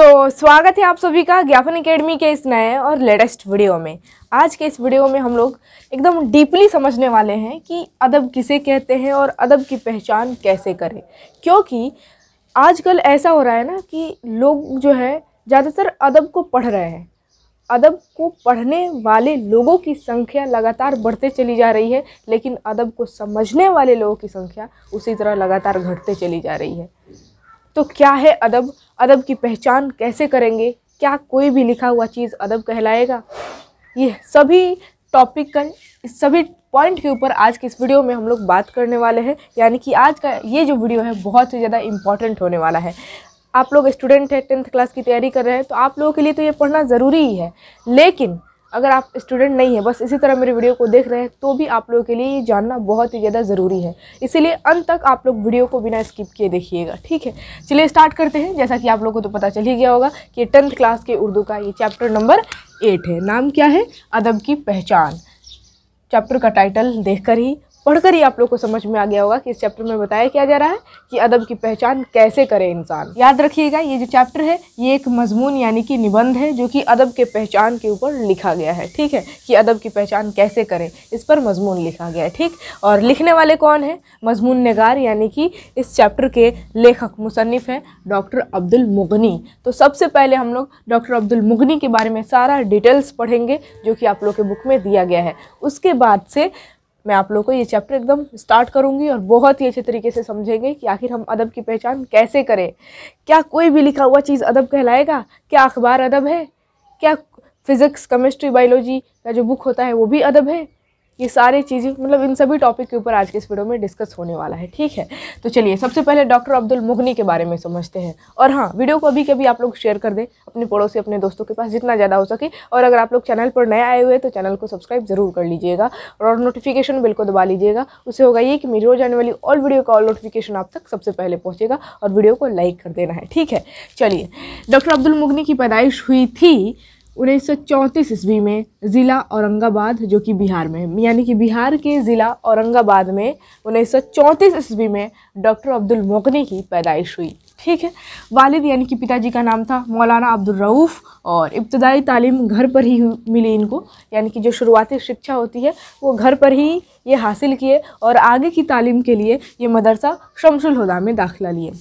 तो स्वागत है आप सभी का ज्ञापन एकेडमी के इस नए और लेटेस्ट वीडियो में आज के इस वीडियो में हम लोग एकदम डीपली समझने वाले हैं कि अदब किसे कहते हैं और अदब की पहचान कैसे करें क्योंकि आजकल ऐसा हो रहा है ना कि लोग जो है ज़्यादातर अदब को पढ़ रहे हैं अदब को पढ़ने वाले लोगों की संख्या लगातार बढ़ते चली जा रही है लेकिन अदब को समझने वाले लोगों की संख्या उसी तरह लगातार घटते चली जा रही है तो क्या है अदब अदब की पहचान कैसे करेंगे क्या कोई भी लिखा हुआ चीज़ अदब कहलाएगा ये सभी टॉपिक का सभी पॉइंट के ऊपर आज की इस वीडियो में हम लोग बात करने वाले हैं यानी कि आज का ये जो वीडियो है बहुत ही ज़्यादा इम्पॉर्टेंट होने वाला है आप लोग स्टूडेंट हैं टेंथ क्लास की तैयारी कर रहे हैं तो आप लोगों के लिए तो ये पढ़ना ज़रूरी ही है लेकिन अगर आप स्टूडेंट नहीं हैं बस इसी तरह मेरे वीडियो को देख रहे हैं तो भी आप लोगों के लिए ये जानना बहुत ही ज़्यादा ज़रूरी है इसीलिए अंत तक आप लोग वीडियो को बिना स्किप किए देखिएगा ठीक है चलिए स्टार्ट करते हैं जैसा कि आप लोगों को तो पता चल ही गया होगा कि टेंथ क्लास के उर्दू का ये चैप्टर नंबर एट है नाम क्या है अदब की पहचान चैप्टर का टाइटल देख ही पढ़कर ही आप लोग को समझ में आ गया होगा कि इस चैप्टर में बताया क्या जा रहा है कि अदब की पहचान कैसे करे इंसान याद रखिएगा ये जो चैप्टर है ये एक मजमून यानी कि निबंध है जो कि अदब के पहचान के ऊपर लिखा गया है ठीक है कि अदब की पहचान कैसे करें इस पर मजमून लिखा गया है ठीक और लिखने वाले कौन है मजमून नगार यानी कि इस चैप्टर के लेखक मुसनफ़ हैं डॉक्टर अब्दुल मुगनी तो सबसे पहले हम लोग डॉक्टर अब्दुल मुगनी के बारे में सारा डिटेल्स पढ़ेंगे जो कि आप लोग के बुक में दिया गया है उसके बाद से मैं आप लोगों को ये चैप्टर एकदम स्टार्ट करूँगी और बहुत ही अच्छे तरीके से समझेंगे कि आखिर हम अदब की पहचान कैसे करें क्या कोई भी लिखा हुआ चीज़ अदब कहलाएगा क्या अखबार अदब है क्या फिज़िक्स केमिस्ट्री बायोलॉजी का जो बुक होता है वो भी अदब है ये सारी चीज़ें मतलब इन सभी टॉपिक के ऊपर आज के इस वीडियो में डिस्कस होने वाला है ठीक है तो चलिए सबसे पहले डॉक्टर अब्दुल मुगनी के बारे में समझते हैं और हाँ वीडियो को अभी कभी आप लोग शेयर कर दें अपने पड़ोसी अपने दोस्तों के पास जितना ज़्यादा हो सके और अगर आप लोग चैनल पर नए आए हुए तो चैनल को सब्सक्राइब ज़रूर कर लीजिएगा और नोटिफिकेशन बिल को दबा लीजिएगा उससे होगा ये कि मेरी रोज आने वाली ऑल वीडियो का ऑल नोटिफिकेशन आप तक सबसे पहले पहुँचेगा और वीडियो को लाइक कर देना है ठीक है चलिए डॉक्टर अब्दुल मुगनी की पैदाइश हुई थी उन्नीस सौ ईस्वी में ज़िला औरंगाबाद जो कि बिहार में यानी कि बिहार के ज़िला औरंगाबाद में उन्नीस सौ ईस्वी में डॉक्टर अब्दुल मोगनी की पैदाइश हुई ठीक है वालिद यानी कि पिताजी का नाम था मौलाना अब्दुलरऊफ़ और इब्तदाई तालीम घर पर ही मिली इनको यानी कि जो शुरुआती शिक्षा होती है वो घर पर ही ये हासिल किए और आगे की तालीम के लिए ये मदरसा शमसुल में दाखिला लिए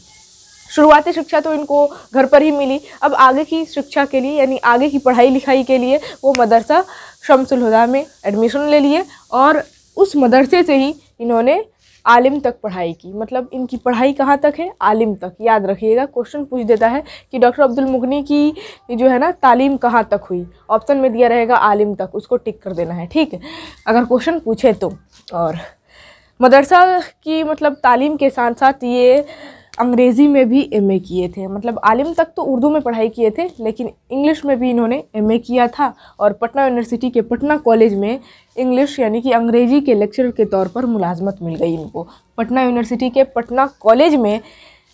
शुरुआती शिक्षा तो इनको घर पर ही मिली अब आगे की शिक्षा के लिए यानी आगे की पढ़ाई लिखाई के लिए वो मदरसा शमसुल हुदा में एडमिशन ले लिए और उस मदरसे से ही इन्होंने आलिम तक पढ़ाई की मतलब इनकी पढ़ाई कहाँ तक है आलिम तक याद रखिएगा क्वेश्चन पूछ देता है कि डॉक्टर अब्दुल मुगनी की जो है ना तालीम कहाँ तक हुई ऑप्शन में दिया रहेगा आलिम तक उसको टिक कर देना है ठीक है अगर क्वेश्चन पूछे तो और मदरसा की मतलब तालीम के साथ साथ ये अंग्रेज़ी में भी एम किए थे मतलब आलिम तक तो उर्दू में पढ़ाई किए थे लेकिन इंग्लिश में भी इन्होंने एम किया था और पटना यूनिवर्सिटी के पटना कॉलेज में इंग्लिश यानी कि अंग्रेज़ी के लेक्चर के तौर पर मुलाजमत मिल गई इनको पटना यूनिवर्सिटी के पटना कॉलेज में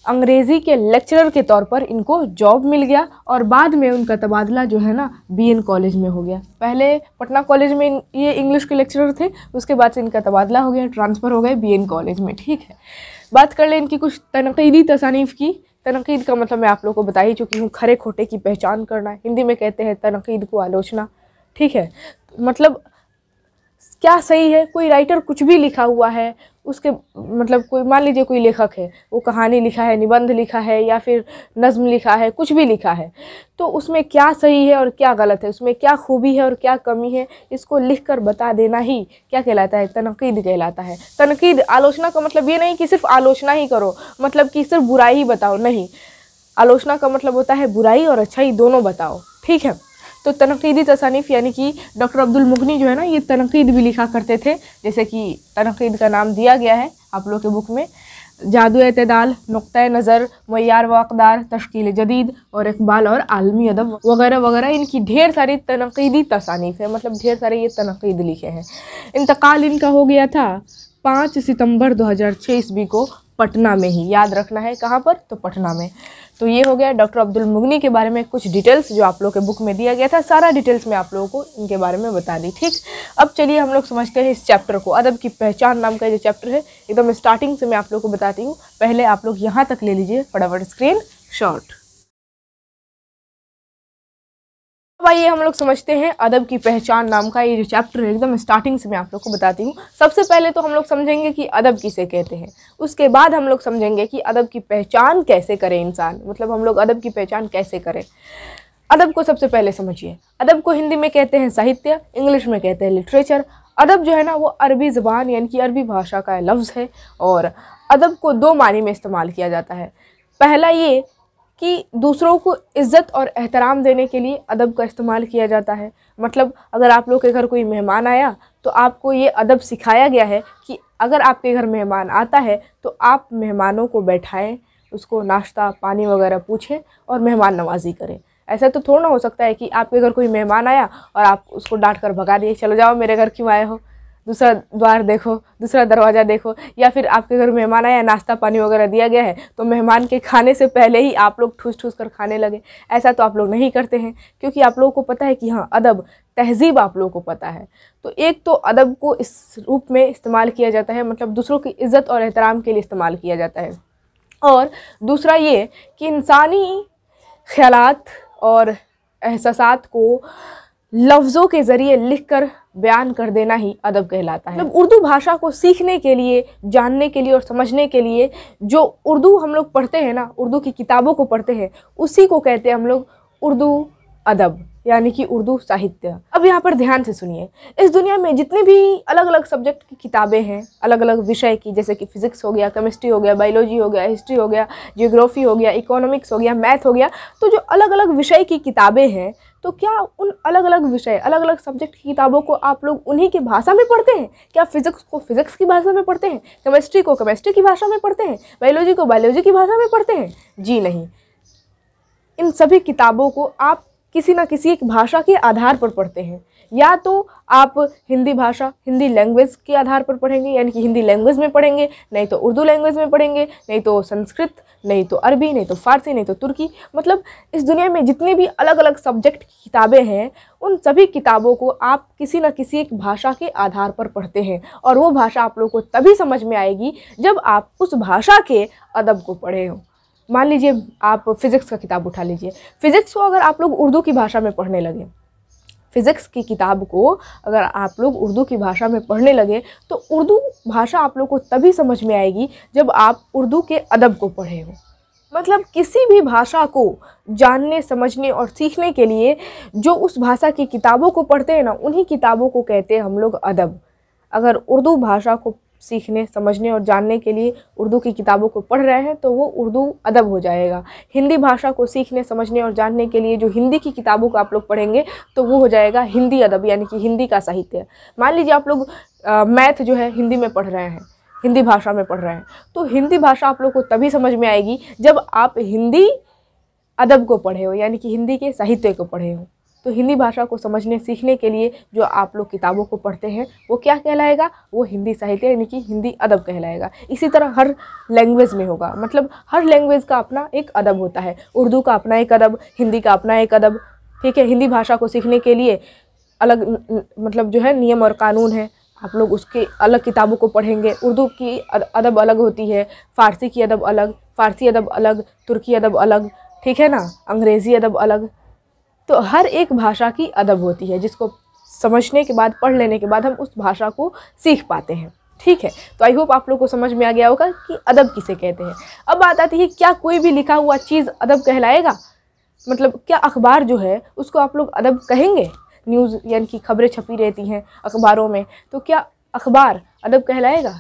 अंग्रेज़ी के लेक्चरर के तौर पर इनको जॉब मिल गया और बाद में उनका तबादला जो है ना बीएन कॉलेज में हो गया पहले पटना कॉलेज में ये इंग्लिश के लेक्चरर थे उसके बाद से इनका तबादला हो गया ट्रांसफ़र हो गए बीएन कॉलेज में ठीक है बात कर लें इनकी कुछ तनकीदी तसानीफ़ की तनकीद का मतलब मैं आप लोग को बता ही चुकी हूँ खरे खोटे की पहचान करना हिंदी में कहते हैं तनकीद को आलोचना ठीक है मतलब क्या सही है कोई राइटर कुछ भी लिखा हुआ है उसके मतलब कोई मान लीजिए कोई लेखक है वो कहानी लिखा है निबंध लिखा है या फिर नज़म लिखा है कुछ भी लिखा है तो उसमें क्या सही है और क्या गलत है उसमें क्या खूबी है और क्या कमी है इसको लिख कर बता देना ही क्या कहलाता है तनकीद कहलाता है तनकीद आलोचना का मतलब ये नहीं कि सिर्फ आलोचना ही करो मतलब कि सिर्फ बुराई ही बताओ नहीं आलोचना का मतलब होता है बुराई और अच्छाई दोनों बताओ ठीक है तो तनकीदी तसानीफ़ यानी कि डॉक्टर अब्दुल मुगनी जो है ना ये तनकीद भी लिखा करते थे जैसे कि तनकीद का नाम दिया गया है आप लोग के बुक में जादू अतदाल नुक़ नज़र मैार वक़दार तश्कील जदीद और इकबाल और आलमी अदब वगैरह वगैरह इनकी ढेर सारी तनकीदी तसानीफ़ है मतलब ढेर सारे ये तनकीद लिखे हैं इंतकाल इनका हो गया था पाँच सितम्बर दो हज़ार छः ईस्वी को पटना में ही याद रखना है कहाँ पर तो पटना में तो ये हो गया डॉक्टर अब्दुल मुगनी के बारे में कुछ डिटेल्स जो आप लोग के बुक में दिया गया था सारा डिटेल्स मैं आप लोगों को इनके बारे में बता दी ठीक अब चलिए हम लोग समझते हैं इस चैप्टर को अदब की पहचान नाम का जो चैप्टर है एकदम स्टार्टिंग से मैं आप लोग को बताती हूँ पहले आप लोग यहाँ तक ले लीजिए फटाफट स्क्रीन शॉर्ट तो आइए हम लोग समझते हैं अदब की पहचान नाम का ये जो चैप्टर है एकदम स्टार्टिंग से मैं आप लोग को बताती हूँ सबसे पहले तो हम लोग समझेंगे कि अदब किसे कहते हैं उसके बाद हम लोग समझेंगे कि अदब की पहचान कैसे करें इंसान मतलब हम लोग अदब की पहचान कैसे करें अदब को सबसे पहले समझिए अदब को हिंदी में कहते हैं साहित्य इंग्लिश में कहते हैं लिटरेचर अदब जो है ना वो अरबी ज़बान यानी कि अरबी भाषा का लफ्ज़ है और अदब को दो मानी में इस्तेमाल किया जाता है पहला ये कि दूसरों को इज़्ज़त और एहतराम देने के लिए अदब का इस्तेमाल किया जाता है मतलब अगर आप लोग के घर कोई मेहमान आया तो आपको ये अदब सिखाया गया है कि अगर आपके घर मेहमान आता है तो आप मेहमानों को बैठाएं उसको नाश्ता पानी वगैरह पूछें और मेहमान नवाजी करें ऐसा तो थोड़ा ना हो सकता है कि आपके घर कोई मेहमान आया और आप उसको डांट कर भगा दिए चलो जाओ मेरे घर क्यों आए हो दूसरा द्वार देखो दूसरा दरवाज़ा देखो या फिर आपके घर मेहमान आया नाश्ता पानी वगैरह दिया गया है तो मेहमान के खाने से पहले ही आप लोग ठूस ठूस कर खाने लगे ऐसा तो आप लोग नहीं करते हैं क्योंकि आप लोगों को पता है कि हाँ अदब तहजीब आप लोगों को पता है तो एक तो अदब को इस रूप में इस्तेमाल किया जाता है मतलब दूसरों की इज़्ज़त और एहतराम के लिए इस्तेमाल किया जाता है और दूसरा ये कि इंसानी ख्याल और एहसास को लफ्ज़ों के ज़रिए लिखकर बयान कर देना ही अदब कहलाता है मतलब उर्दू भाषा को सीखने के लिए जानने के लिए और समझने के लिए जो उर्दू हम लोग पढ़ते हैं ना उर्दू की किताबों को पढ़ते हैं उसी को कहते हैं हम लोग उर्दू अदब यानी कि उर्दू साहित्य अब यहाँ पर ध्यान से सुनिए इस दुनिया में जितने भी अलग अलग सब्जेक्ट की किताबें हैं अलग अलग विषय की जैसे कि फिजिक्स हो गया केमिस्ट्री हो गया बायोलॉजी हो गया हिस्ट्री हो गया जियोग्राफी हो गया इकोनॉमिक्स हो गया मैथ हो गया तो जो अलग अलग विषय की किताबें हैं तो क्या उन अलग अलग विषय अलग अलग सब्जेक्ट की किताबों को आप लोग उन्हीं की भाषा में पढ़ते हैं क्या फिजिक्स को फिजिक्स की भाषा में पढ़ते हैं केमिस्ट्री को केमिस्ट्री की भाषा में पढ़ते हैं बायोलॉजी को बायोलॉजी की भाषा में पढ़ते हैं जी नहीं इन सभी किताबों को आप किसी ना किसी एक भाषा के आधार पर पढ़ते हैं या तो आप हिंदी भाषा हिंदी लैंग्वेज के आधार पर पढ़ेंगे यानी कि हिंदी लैंग्वेज में पढ़ेंगे नहीं तो उर्दू लैंग्वेज में पढ़ेंगे नहीं तो संस्कृत नहीं तो अरबी नहीं तो फारसी नहीं तो तुर्की मतलब इस दुनिया में जितने भी अलग अलग सब्जेक्ट की किताबें हैं उन सभी किताबों को आप किसी न किसी एक भाषा के आधार पर पढ़ते हैं और वो भाषा आप लोग को तभी समझ में आएगी जब आप उस भाषा के अदब को पढ़े हों मान लीजिए आप फिज़िक्स का किताब उठा लीजिए फिज़िक्स को अगर आप लोग उर्दू की भाषा में पढ़ने लगे फिज़िक्स की किताब को अगर आप लोग उर्दू की भाषा में पढ़ने लगे तो उर्दू भाषा आप लोग को तभी समझ में आएगी जब आप उर्दू के अदब को पढ़े हो मतलब किसी भी भाषा को जानने समझने और सीखने के लिए जो उस भाषा की किताबों को पढ़ते हैं ना उन्हीं किताबों को कहते हैं हम लोग अदब अगर उर्दू भाषा को सीखने समझने और जानने के लिए उर्दू की किताबों को पढ़ रहे हैं तो वो उर्दू अदब हो जाएगा हिंदी भाषा को सीखने समझने और जानने के लिए जो हिंदी की किताबों को आप लोग पढ़ेंगे तो वो हो जाएगा हिंदी अदब यानी कि हिंदी का साहित्य मान लीजिए आप लोग मैथ जो है हिंदी में पढ़ रहे हैं हिंदी भाषा में पढ़ रहे हैं तो हिंदी भाषा आप लोग को तभी समझ में आएगी जब आप हिंदी अदब को पढ़े हो यानी कि हिंदी के साहित्य को पढ़े हो तो हिंदी भाषा को समझने सीखने के लिए जो आप लोग किताबों को पढ़ते हैं वो क्या कहलाएगा वो हिंदी साहित्य यानी कि हिंदी अदब कहलाएगा इसी तरह हर लैंग्वेज में होगा मतलब हर लैंग्वेज का अपना एक अदब होता है उर्दू का अपना एक अदब हिंदी का अपना एक अदब ठीक है हिंदी भाषा को सीखने के लिए अलग मतलब जो है नियम और कानून है आप लोग उसके अलग किताबों को पढ़ेंगे उर्दू की अदब अलग होती है फ़ारसी की अदब अलग फ़ारसी अदब अलग तुर्की अदब अलग ठीक है ना अंग्रेज़ी अदब अलग तो हर एक भाषा की अदब होती है जिसको समझने के बाद पढ़ लेने के बाद हम उस भाषा को सीख पाते हैं ठीक है तो आई होप आप लोग को समझ में आ गया होगा कि अदब किसे कहते हैं अब बात आती है क्या कोई भी लिखा हुआ चीज़ अदब कहलाएगा मतलब क्या अखबार जो है उसको आप लोग अदब कहेंगे न्यूज़ यानी कि खबरें छपी रहती हैं अखबारों में तो क्या अखबार अदब कहलाएगा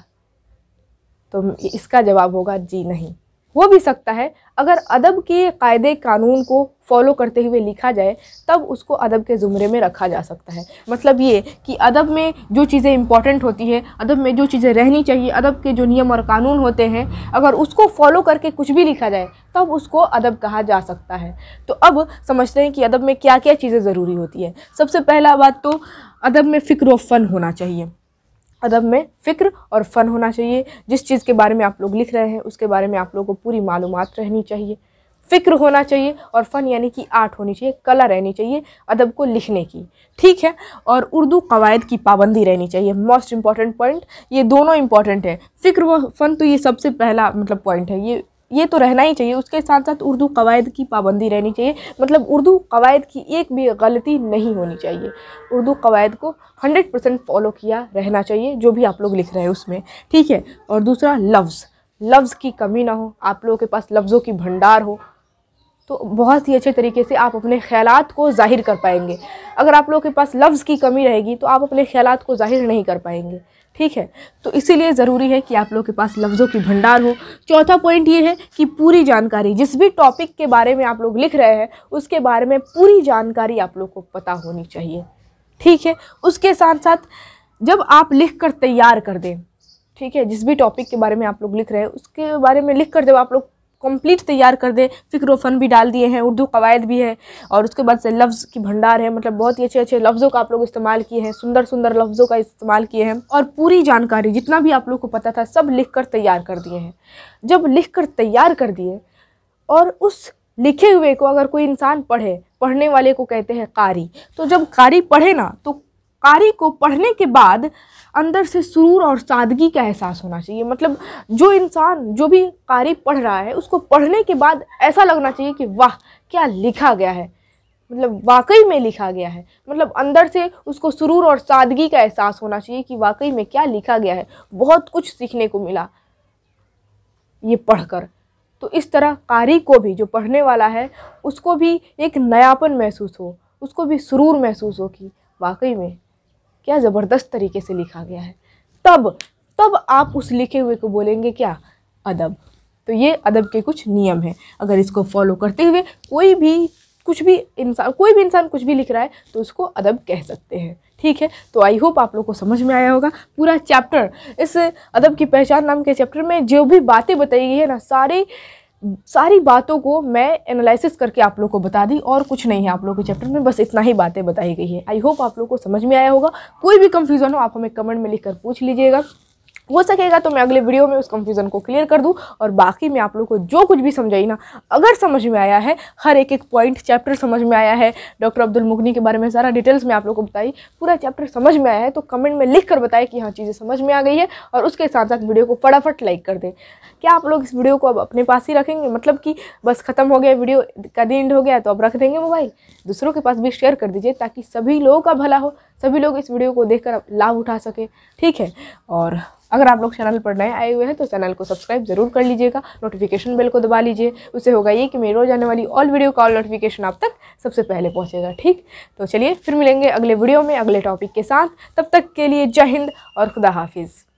तो इसका जवाब होगा जी नहीं हो भी सकता है अगर अदब के कायदे कानून को फॉलो करते हुए लिखा जाए तब उसको अदब के ज़ुमरे में रखा जा सकता है मतलब ये कि अदब में जो चीज़ें इंपॉर्टेंट होती है अदब में जो चीज़ें रहनी चाहिए अदब के जो नियम और कानून होते हैं अगर उसको फॉलो करके कुछ भी लिखा जाए तब उसको अदब कहा जा सकता है तो अब समझते हैं कि अदब में क्या क्या चीज़ें ज़रूरी होती हैं सबसे पहला बात तो अदब में फ़िक्र फ़न होना चाहिए अदब में फ़िक्र और फ़न होना चाहिए जिस चीज़ के बारे में आप लोग लिख रहे हैं उसके बारे में आप लोग को पूरी मालूम रहनी चाहिए फ़िक्र होना चाहिए और फ़न यानी कि आर्ट होनी चाहिए कला रहनी चाहिए अदब को लिखने की ठीक है और उर्दू कवायद की पाबंदी रहनी चाहिए मोस्ट इम्पॉर्टेंट पॉइंट ये दोनों इम्पॉर्टेंट है फ़िक्र व फ़न तो ये सबसे पहला मतलब पॉइंट है ये ये तो रहना ही चाहिए उसके साथ साथ उर्दू कवायद की पाबंदी रहनी चाहिए मतलब उर्दू कवायद की एक भी गलती नहीं होनी चाहिए उर्दू कवायद को हंड्रेड परसेंट फॉलो किया रहना चाहिए जो भी आप लोग लिख रहे हैं उसमें ठीक है और दूसरा लफ्ज़ लफ्ज़ की कमी ना हो आप लोगों के पास लफ्ज़ों की भंडार हो तो बहुत ही अच्छे तरीके से आप अपने ख्याल को ज़ाहिर कर पाएंगे अगर आप लोगों के पास लफ्ज़ की कमी रहेगी तो आप अपने ख्याल को ज़ाहिर नहीं कर पाएंगे ठीक है तो इसीलिए ज़रूरी है कि आप लोग के पास लफ्ज़ों की भंडार हो चौथा पॉइंट ये है कि पूरी जानकारी जिस भी टॉपिक के बारे में आप लोग लिख रहे हैं उसके बारे में पूरी जानकारी आप लोग को पता होनी चाहिए ठीक है उसके साथ साथ जब आप लिख कर तैयार कर दें ठीक है जिस भी टॉपिक के बारे में आप लोग लिख रहे हैं उसके बारे में लिख कर जब आप लोग कंप्लीट तैयार कर दें फ़िक्र फ़न भी डाल दिए हैं उर्दू कवायद भी है और उसके बाद से लफ्ज़ की भंडार है मतलब बहुत ही अच्छे अच्छे लफ्ज़ों का आप लोग इस्तेमाल किए हैं सुंदर सुंदर लफ्ज़ों का इस्तेमाल किए हैं और पूरी जानकारी जितना भी आप लोग को पता था सब लिख कर तैयार कर दिए हैं जब लिख कर तैयार कर दिए और उस लिखे हुए को अगर कोई इंसान पढ़े पढ़ने वाले को कहते हैं कारी तो जब कारी पढ़े ना तो कारी को पढ़ने के बाद अंदर से सुरूर और सादगी का एहसास होना चाहिए मतलब जो इंसान जो भी कारी पढ़ रहा है उसको पढ़ने के बाद ऐसा लगना चाहिए कि वाह क्या लिखा गया है मतलब वाकई में लिखा गया है मतलब अंदर से उसको सुरूर और सादगी का एहसास होना चाहिए कि वाकई में क्या लिखा गया है बहुत कुछ सीखने को मिला ये पढ़कर तो इस तरह कारी को भी जो पढ़ने वाला है उसको भी एक नयापन महसूस हो उसको भी सुरूर महसूस हो कि वाकई में क्या ज़बरदस्त तरीके से लिखा गया है तब तब आप उस लिखे हुए को बोलेंगे क्या अदब तो ये अदब के कुछ नियम हैं अगर इसको फॉलो करते हुए कोई भी कुछ भी इंसान कोई भी इंसान कुछ भी लिख रहा है तो उसको अदब कह सकते हैं ठीक है तो आई होप आप लोग को समझ में आया होगा पूरा चैप्टर इस अदब की पहचान नाम के चैप्टर में जो भी बातें बताई गई है ना सारे सारी बातों को मैं एनालिसिस करके आप लोग को बता दी और कुछ नहीं है आप लोग के चैप्टर में बस इतना ही बातें बताई गई है आई होप आप लोग को समझ में आया होगा कोई भी कंफ्यूज़न हो आप हमें कमेंट में लिखकर पूछ लीजिएगा हो सकेगा तो मैं अगले वीडियो में उस कंफ्यूजन को क्लियर कर दूं और बाकी मैं आप लोग को जो कुछ भी समझाई ना अगर समझ में आया है हर एक एक पॉइंट चैप्टर समझ में आया है डॉक्टर अब्दुल मुगनी के बारे में सारा डिटेल्स में आप लोग को बताई पूरा चैप्टर समझ में आया है तो कमेंट में लिख कर बताएं कि हाँ चीज़ें समझ में आ गई है और उसके साथ साथ वीडियो को फटाफट लाइक कर दें क्या आप लोग इस वीडियो को अब अपने पास ही रखेंगे मतलब कि बस ख़त्म हो गया वीडियो का दिन हो गया तो अब रख देंगे मोबाइल दूसरों के पास भी शेयर कर दीजिए ताकि सभी लोगों का भला हो सभी लोग इस वीडियो को देखकर लाभ उठा सकें ठीक है और अगर आप लोग चैनल पर नए आए हुए हैं तो चैनल को सब्सक्राइब जरूर कर लीजिएगा नोटिफिकेशन बेल को दबा लीजिए उससे होगा ये कि मेरे रोज आने वाली ऑल वीडियो कॉल नोटिफिकेशन आप तक सबसे पहले पहुँचेगा ठीक तो चलिए फिर मिलेंगे अगले वीडियो में अगले टॉपिक के साथ तब तक के लिए जय हिंद और खुदा हाफिज़